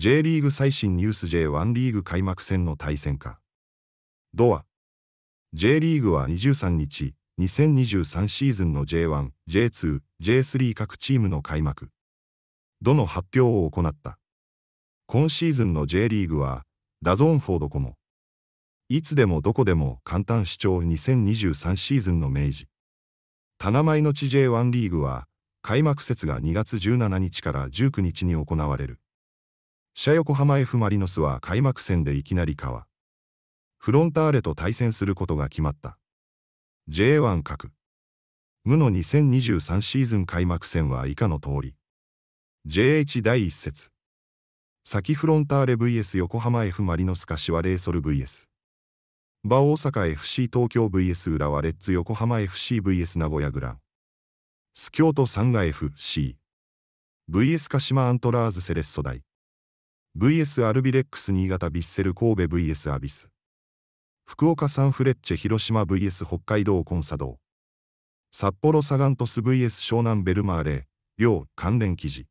J リーグ最新ニュース J1 リーグ開幕戦の対戦か。ドア。J リーグは23日、2023シーズンの J1、J2、J3 各チームの開幕。どの発表を行った。今シーズンの J リーグは、ダゾーンフォードコモ。いつでもどこでも簡単視聴2023シーズンの明治。棚前の地 J1 リーグは、開幕節が2月17日から19日に行われる。社横浜 F・ マリノスは開幕戦でいきなり川。フロンターレと対戦することが決まった。J1 各。無の2023シーズン開幕戦は以下の通り。JH 第1節。先フロンターレ VS 横浜 F・ マリノス柏レイソル VS。場大阪 FC 東京 VS 浦和レッズ横浜 FCVS 名古屋グラン。ス京都サンガ FC。VS 鹿島アントラーズセレッソ大。VS アルビレックス新潟ヴィッセル神戸 VS アビス福岡サンフレッチェ広島 VS 北海道コンサドー札幌サガン鳥栖 VS 湘南ベルマーレ両関連記事